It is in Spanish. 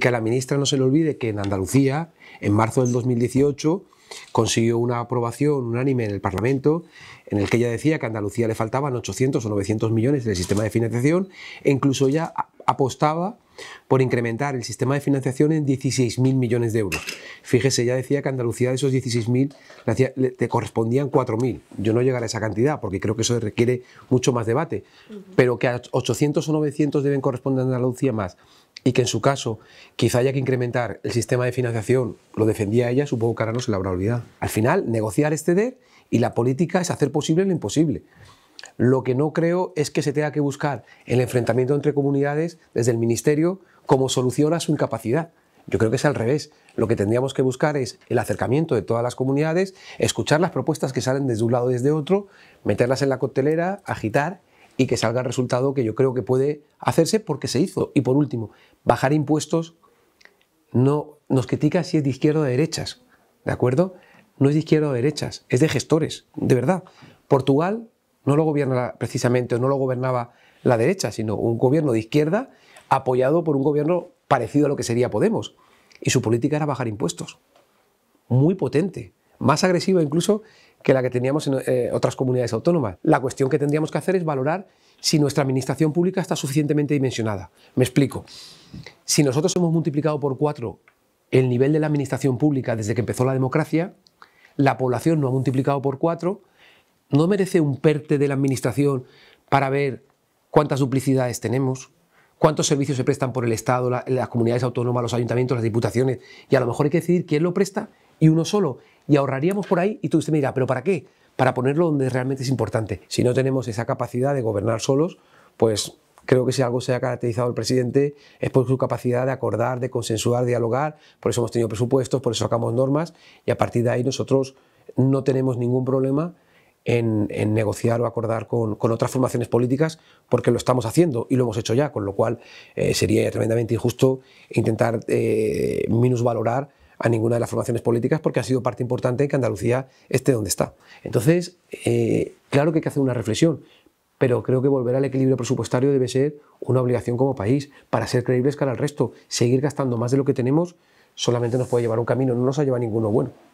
Que a la ministra no se le olvide que en Andalucía, en marzo del 2018, consiguió una aprobación unánime en el Parlamento en el que ella decía que a Andalucía le faltaban 800 o 900 millones del sistema de financiación e incluso ya apostaba por incrementar el sistema de financiación en 16.000 millones de euros. Fíjese, ella decía que a Andalucía de esos 16.000 te correspondían 4.000. Yo no llegaré a esa cantidad porque creo que eso requiere mucho más debate, pero que a 800 o 900 deben corresponder a Andalucía más y que en su caso quizá haya que incrementar el sistema de financiación, lo defendía ella, supongo que ahora no se la habrá olvidado. Al final, negociar este ceder y la política es hacer posible lo imposible. Lo que no creo es que se tenga que buscar el enfrentamiento entre comunidades desde el Ministerio como solución a su incapacidad. Yo creo que es al revés. Lo que tendríamos que buscar es el acercamiento de todas las comunidades, escuchar las propuestas que salen desde un lado y desde otro, meterlas en la coctelera, agitar y que salga el resultado que yo creo que puede hacerse porque se hizo. Y por último, bajar impuestos no nos critica si es de izquierda o de derechas, ¿de acuerdo? No es de izquierda o de derechas, es de gestores, de verdad. Portugal no lo gobierna precisamente, no lo gobernaba la derecha, sino un gobierno de izquierda apoyado por un gobierno parecido a lo que sería Podemos. Y su política era bajar impuestos. Muy potente, más agresiva incluso que la que teníamos en eh, otras comunidades autónomas. La cuestión que tendríamos que hacer es valorar si nuestra administración pública está suficientemente dimensionada. Me explico. Si nosotros hemos multiplicado por cuatro el nivel de la administración pública desde que empezó la democracia, la población no ha multiplicado por cuatro, ¿no merece un PERTE de la administración para ver cuántas duplicidades tenemos? ¿Cuántos servicios se prestan por el Estado, las comunidades autónomas, los ayuntamientos, las diputaciones? Y a lo mejor hay que decidir quién lo presta y uno solo y ahorraríamos por ahí y tú me mira, pero ¿para qué? Para ponerlo donde realmente es importante. Si no tenemos esa capacidad de gobernar solos, pues creo que si algo se ha caracterizado el presidente es por su capacidad de acordar, de consensuar, dialogar, por eso hemos tenido presupuestos, por eso sacamos normas y a partir de ahí nosotros no tenemos ningún problema en, negociar o acordar con, otras formaciones políticas porque lo estamos haciendo y lo hemos hecho ya, con lo cual eh, sería tremendamente injusto intentar eh, minusvalorar a ninguna de las formaciones políticas porque ha sido parte importante que Andalucía esté donde está. Entonces, eh, claro que hay que hacer una reflexión, pero creo que volver al equilibrio presupuestario debe ser una obligación como país para ser creíbles cara al resto. Seguir gastando más de lo que tenemos solamente nos puede llevar a un camino, no nos ha llevado a ninguno bueno.